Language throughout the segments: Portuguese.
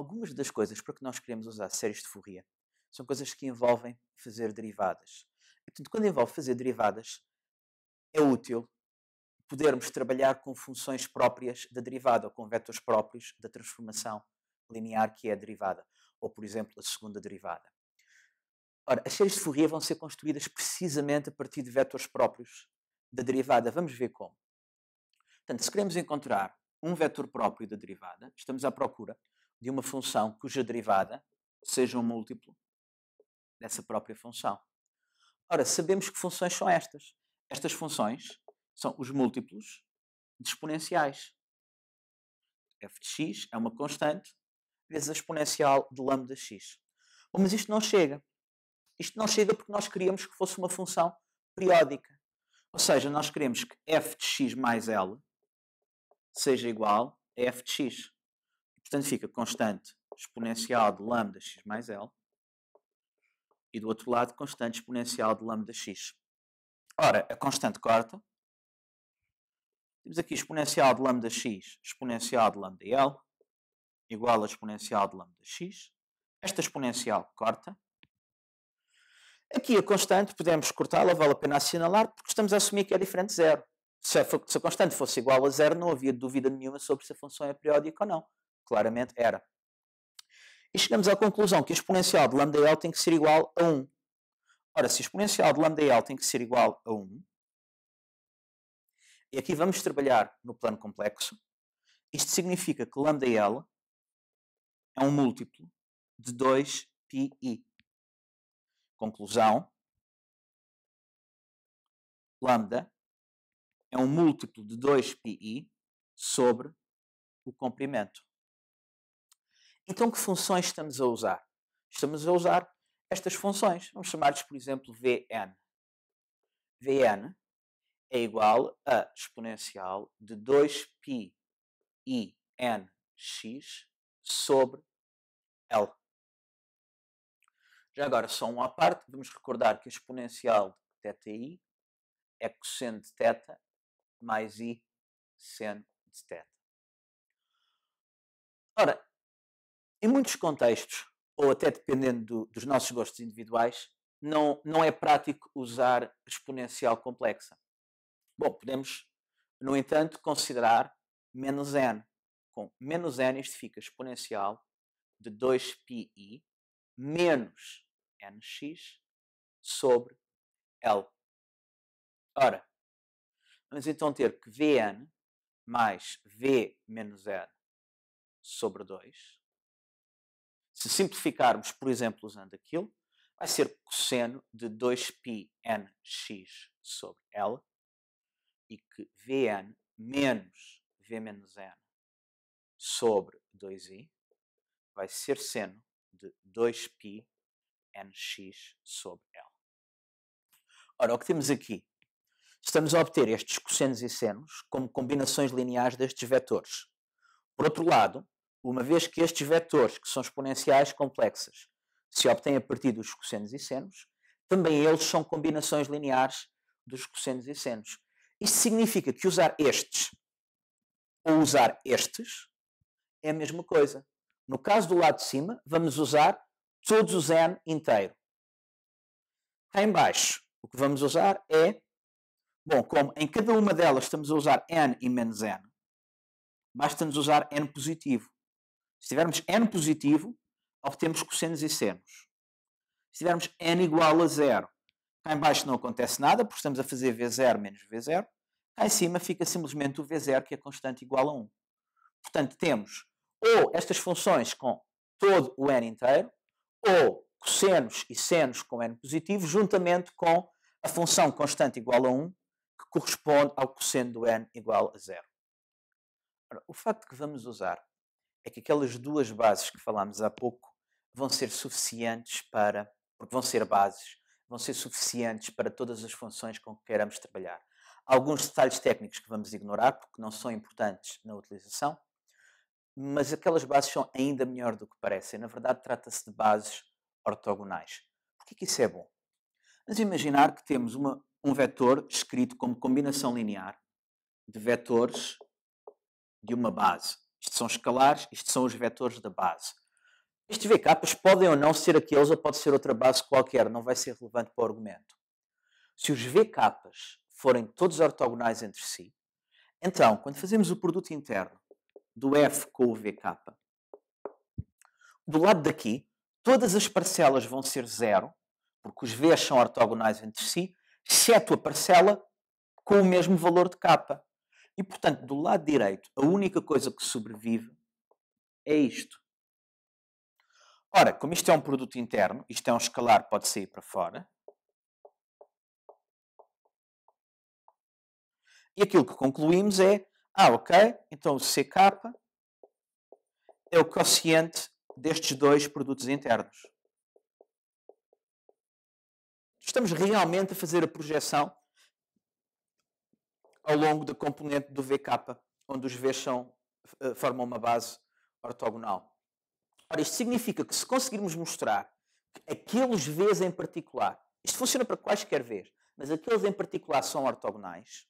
Algumas das coisas para que nós queremos usar séries de Fourier são coisas que envolvem fazer derivadas. E, portanto, quando envolve fazer derivadas, é útil podermos trabalhar com funções próprias da derivada ou com vetores próprios da transformação linear que é a derivada, ou, por exemplo, a segunda derivada. Ora, as séries de Fourier vão ser construídas precisamente a partir de vetores próprios da derivada. Vamos ver como. Portanto, se queremos encontrar um vetor próprio da derivada, estamos à procura de uma função cuja derivada seja um múltiplo dessa própria função. Ora, sabemos que funções são estas. Estas funções são os múltiplos de exponenciais. f de x é uma constante vezes a exponencial de lambda x. Bom, mas isto não chega. Isto não chega porque nós queríamos que fosse uma função periódica. Ou seja, nós queremos que f de x mais l seja igual a f de x. Portanto, fica constante exponencial de lambda x mais L e do outro lado constante exponencial de lambda x. Ora, a constante corta. Temos aqui exponencial de lambda x, exponencial de lambda L, igual a exponencial de lambda x. Esta exponencial corta. Aqui a constante, podemos cortá-la, vale a pena assinalar, porque estamos a assumir que é diferente de zero. Se a, se a constante fosse igual a zero, não havia dúvida nenhuma sobre se a função é periódica ou não claramente era. E chegamos à conclusão que a exponencial de lambda L tem que ser igual a 1. Ora, se a exponencial de lambda L tem que ser igual a 1, e aqui vamos trabalhar no plano complexo, isto significa que lambda L é um múltiplo de 2πi. Conclusão, lambda é um múltiplo de 2πi sobre o comprimento. Então, que funções estamos a usar? Estamos a usar estas funções. Vamos chamar-lhes, por exemplo, Vn. Vn é igual a exponencial de 2π i n x sobre L. Já agora, só uma à parte, vamos recordar que a exponencial de θi é cosseno de θ mais i seno de θ. Ora, em muitos contextos, ou até dependendo do, dos nossos gostos individuais, não, não é prático usar exponencial complexa. Bom, podemos, no entanto, considerar menos n. Com menos n, isto fica exponencial de 2pi menos nx sobre L. Ora, vamos então ter que Vn mais V menos N sobre 2 se simplificarmos, por exemplo, usando aquilo, vai ser cosseno de 2πnx sobre L e que Vn menos V menos N sobre 2i vai ser seno de 2πnx sobre L. Ora, o que temos aqui? Estamos a obter estes cossenos e senos como combinações lineares destes vetores. Por outro lado, uma vez que estes vetores, que são exponenciais complexas, se obtêm a partir dos cossenos e senos, também eles são combinações lineares dos cossenos e senos. Isto significa que usar estes ou usar estes é a mesma coisa. No caso do lado de cima, vamos usar todos os n inteiro. Cá em baixo, o que vamos usar é, bom, como em cada uma delas estamos a usar n e menos n, basta-nos usar n positivo. Se tivermos n positivo, obtemos cossenos e senos. Se tivermos n igual a zero, cá embaixo não acontece nada, porque estamos a fazer v0 menos v0. Cá em cima fica simplesmente o v0, que é constante igual a 1. Portanto, temos ou estas funções com todo o n inteiro, ou cossenos e senos com n positivo, juntamente com a função constante igual a 1, que corresponde ao cosseno do n igual a zero. Ora, o facto que vamos usar é que aquelas duas bases que falámos há pouco vão ser suficientes para, porque vão ser bases, vão ser suficientes para todas as funções com que queiramos trabalhar. Alguns detalhes técnicos que vamos ignorar, porque não são importantes na utilização, mas aquelas bases são ainda melhor do que parecem. Na verdade, trata-se de bases ortogonais. Por que isso é bom? Vamos imaginar que temos uma, um vetor escrito como combinação linear de vetores de uma base. Isto são escalares, isto são os vetores da base. Estes VKs podem ou não ser aqueles ou pode ser outra base qualquer, não vai ser relevante para o argumento. Se os VKs forem todos ortogonais entre si, então, quando fazemos o produto interno do F com o VK, do lado daqui, todas as parcelas vão ser zero, porque os Vs são ortogonais entre si, exceto a parcela com o mesmo valor de capa. E, portanto, do lado direito, a única coisa que sobrevive é isto. Ora, como isto é um produto interno, isto é um escalar, pode sair para fora. E aquilo que concluímos é, ah, ok, então o CK é o quociente destes dois produtos internos. Estamos realmente a fazer a projeção ao longo da componente do VK, onde os Vs são, eh, formam uma base ortogonal. Ora, isto significa que se conseguirmos mostrar que aqueles Vs em particular, isto funciona para quaisquer Vs, mas aqueles em particular são ortogonais,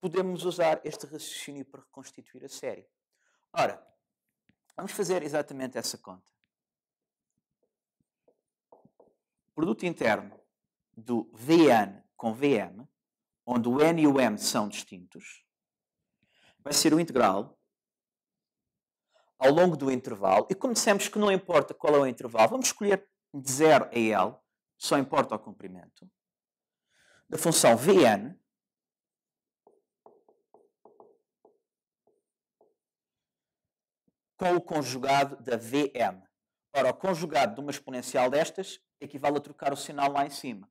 podemos usar este raciocínio para reconstituir a série. Ora, vamos fazer exatamente essa conta. O produto interno do VN com VM onde o n e o m são distintos, vai ser o integral ao longo do intervalo. E como dissemos que não importa qual é o intervalo, vamos escolher de 0 a L, só importa o comprimento, da função Vn com o conjugado da Vm. Ora, o conjugado de uma exponencial destas equivale a trocar o sinal lá em cima.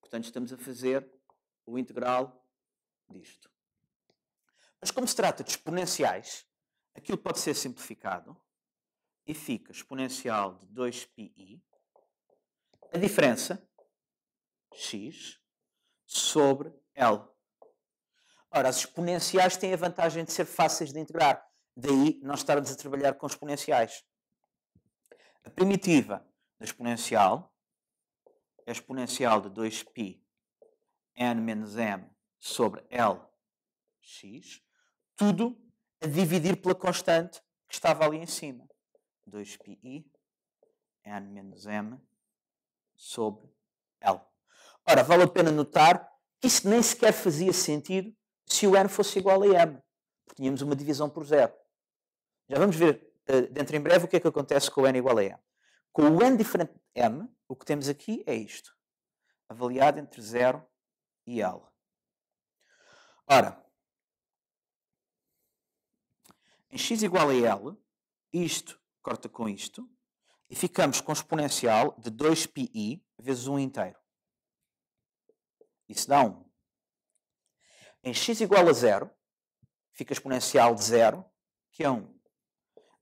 Portanto, estamos a fazer o integral disto. Mas como se trata de exponenciais, aquilo pode ser simplificado e fica exponencial de 2pi, a diferença, x, sobre L. Ora, as exponenciais têm a vantagem de ser fáceis de integrar, daí nós estarmos a trabalhar com exponenciais. A primitiva da exponencial é exponencial de 2π n menos m sobre L x, tudo a dividir pela constante que estava ali em cima. 2pi n menos m sobre L. Ora, vale a pena notar que isso nem sequer fazia sentido se o n fosse igual a m, porque tínhamos uma divisão por zero. Já vamos ver eh, dentro em breve o que é que acontece com o n igual a m. Com o n diferente de m, o que temos aqui é isto, avaliado entre 0 e ela. Ora, em x igual a L, isto corta com isto, e ficamos com o exponencial de 2πi vezes 1 inteiro. Isso dá 1. Em x igual a 0, fica exponencial de 0, que é 1.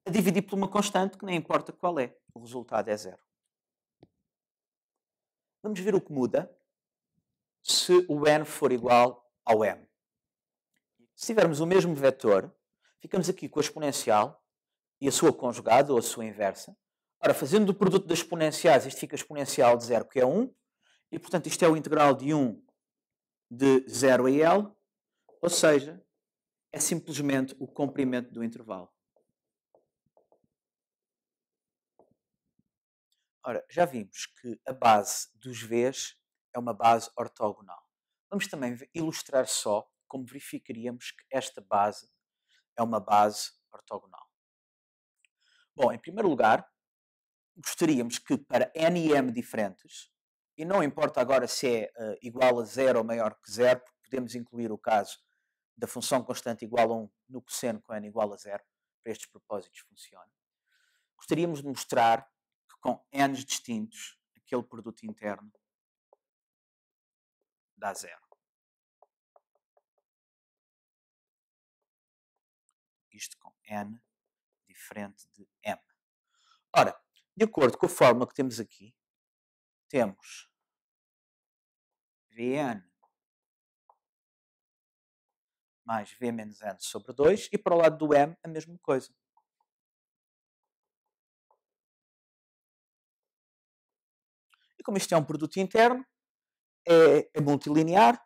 A dividir por uma constante, que nem importa qual é, o resultado é 0. Vamos ver o que muda se o n for igual ao m. Se tivermos o mesmo vetor, ficamos aqui com a exponencial e a sua conjugada ou a sua inversa. Ora, fazendo o produto das exponenciais, isto fica exponencial de zero, que é 1, e portanto isto é o integral de 1 de 0 a L, ou seja, é simplesmente o comprimento do intervalo. Ora, já vimos que a base dos Vs é uma base ortogonal. Vamos também ilustrar só como verificaríamos que esta base é uma base ortogonal. Bom, em primeiro lugar, gostaríamos que para n e m diferentes, e não importa agora se é uh, igual a zero ou maior que zero, porque podemos incluir o caso da função constante igual a 1 no cosseno com n igual a zero, para estes propósitos funciona. Gostaríamos de mostrar que com n's distintos, aquele produto interno dá zero. Isto com n diferente de m. Ora, de acordo com a fórmula que temos aqui, temos Vn mais V menos N sobre 2 e para o lado do M a mesma coisa. E como isto é um produto interno, é, é multilinear,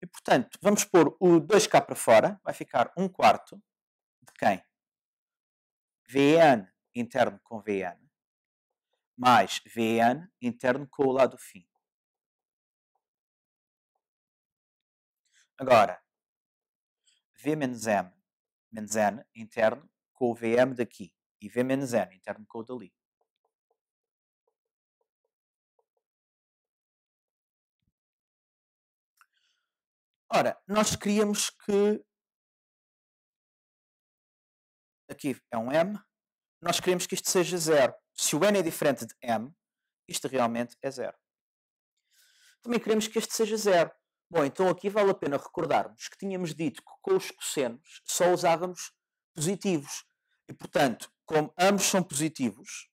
e, portanto, vamos pôr o 2 k para fora, vai ficar 1 um quarto de quem? VN interno com VN, mais VN interno com o lado fim. Agora, V menos M menos N interno com o VM daqui e V menos N interno com o dali. Ora, nós queríamos que. Aqui é um M. Nós queremos que isto seja zero. Se o N é diferente de M, isto realmente é zero. Também queremos que este seja zero. Bom, então aqui vale a pena recordarmos que tínhamos dito que com os cossenos só usávamos positivos. E, portanto, como ambos são positivos,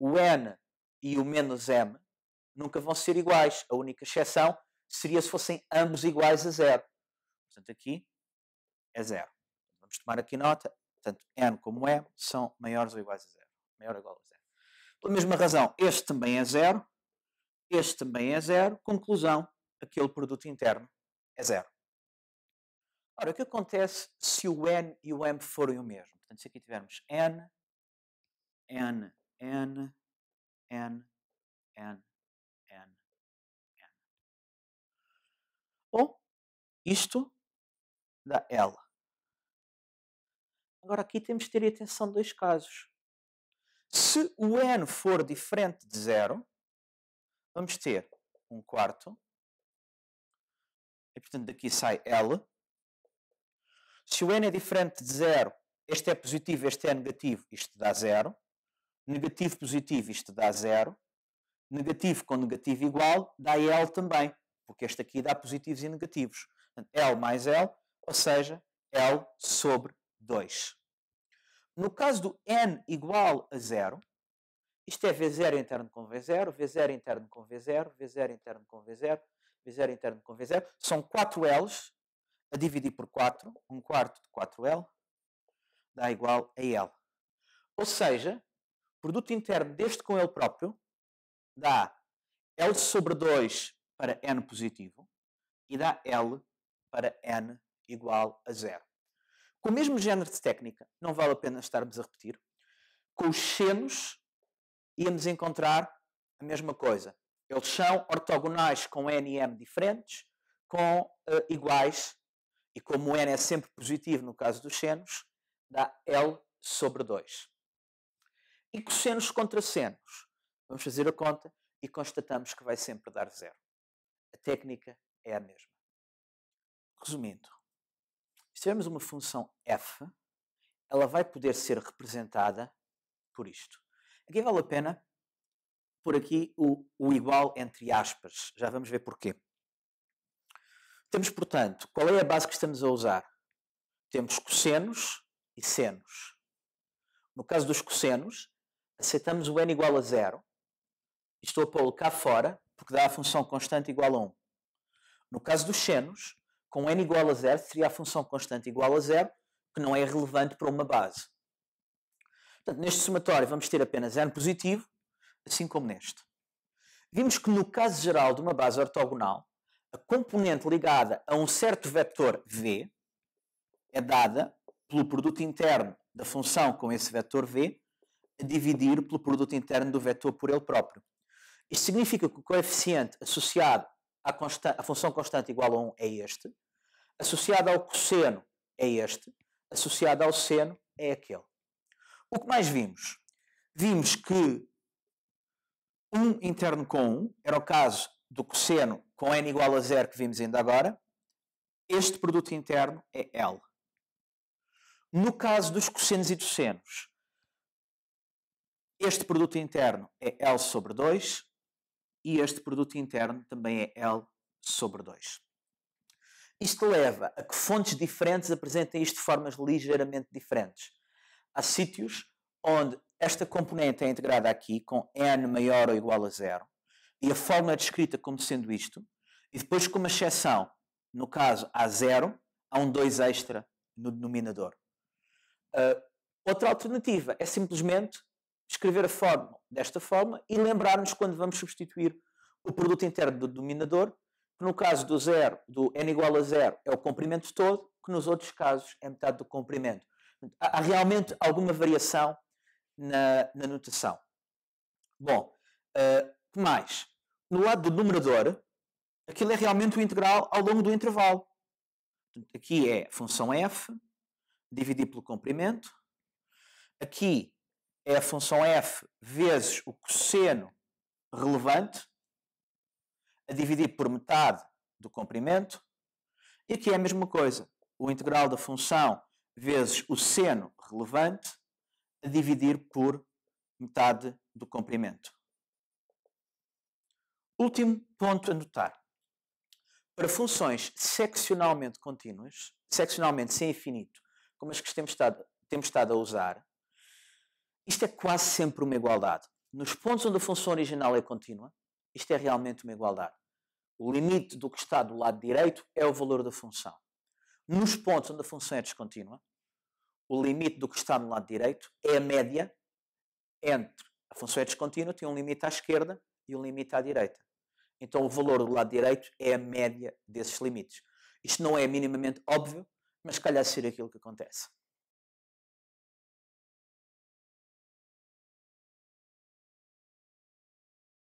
o n e o menos m nunca vão ser iguais. A única exceção seria se fossem ambos iguais a zero. Portanto, aqui é zero. Vamos tomar aqui nota. Tanto n como e são maiores ou iguais a zero. Maior ou igual a zero. Pela mesma razão, este também é zero. Este também é zero. Conclusão, aquele produto interno é zero. Ora, o que acontece se o n e o m forem o mesmo? Portanto, se aqui tivermos n, n, n, n, n, ou isto dá ela. Agora aqui temos de ter atenção a dois casos. Se o n for diferente de zero, vamos ter um quarto, e portanto daqui sai L. Se o n é diferente de zero, este é positivo, este é negativo, isto dá zero. Negativo, positivo, isto dá zero. Negativo com negativo igual, dá L também porque este aqui dá positivos e negativos. L mais L, ou seja, L sobre 2. No caso do n igual a zero, isto é V0 interno com V0, V0 interno com V0, V0 interno com V0, V0 interno com V0. São 4 L's a dividir por 4. 1 quarto de 4L dá igual a L. Ou seja, produto interno deste com ele próprio dá L sobre 2 para n positivo e dá L para n igual a zero. Com o mesmo género de técnica, não vale a pena estarmos a repetir, com os senos íamos encontrar a mesma coisa. Eles são ortogonais com n e m diferentes, com uh, iguais, e como o n é sempre positivo no caso dos senos, dá L sobre 2. E cossenos contra senos. Vamos fazer a conta e constatamos que vai sempre dar zero técnica é a mesma. Resumindo, se tivermos uma função f, ela vai poder ser representada por isto. Aqui vale a pena por aqui o, o igual entre aspas. Já vamos ver porquê. Temos, portanto, qual é a base que estamos a usar? Temos cossenos e senos. No caso dos cossenos, aceitamos o n igual a zero. Estou a pô-lo cá fora, porque dá a função constante igual a 1. No caso dos senos, com n igual a zero, seria a função constante igual a zero, que não é relevante para uma base. Portanto, neste somatório vamos ter apenas n positivo, assim como neste. Vimos que no caso geral de uma base ortogonal, a componente ligada a um certo vetor v é dada pelo produto interno da função com esse vetor v a dividir pelo produto interno do vetor por ele próprio. Isto significa que o coeficiente associado a, a função constante igual a 1 é este, associada ao cosseno é este, associada ao seno é aquele. O que mais vimos? Vimos que 1 interno com 1 era o caso do cosseno com n igual a zero que vimos ainda agora. Este produto interno é L. No caso dos cossenos e dos senos, este produto interno é L sobre 2, e este produto interno também é L sobre 2. Isto leva a que fontes diferentes apresentem isto de formas ligeiramente diferentes. Há sítios onde esta componente é integrada aqui com n maior ou igual a zero e a fórmula é descrita como sendo isto, e depois com uma exceção, no caso a zero, há um 2 extra no denominador. Uh, outra alternativa é simplesmente escrever a fórmula desta forma e lembrar-nos quando vamos substituir o produto interno do denominador, que no caso do zero, do n igual a zero, é o comprimento todo, que nos outros casos é metade do comprimento. Há realmente alguma variação na, na notação. Bom, uh, que mais? No lado do numerador, aquilo é realmente o integral ao longo do intervalo. Aqui é função f, dividido pelo comprimento. Aqui é a função f vezes o cosseno relevante, a dividir por metade do comprimento. E aqui é a mesma coisa. O integral da função vezes o seno relevante, a dividir por metade do comprimento. Último ponto a notar. Para funções seccionalmente contínuas, seccionalmente sem infinito, como as que temos estado, temos estado a usar, isto é quase sempre uma igualdade. Nos pontos onde a função original é contínua, isto é realmente uma igualdade. O limite do que está do lado direito é o valor da função. Nos pontos onde a função é descontínua, o limite do que está no lado direito é a média entre a função é descontínua, tem um limite à esquerda e um limite à direita. Então o valor do lado direito é a média desses limites. Isto não é minimamente óbvio, mas calhar ser aquilo que acontece.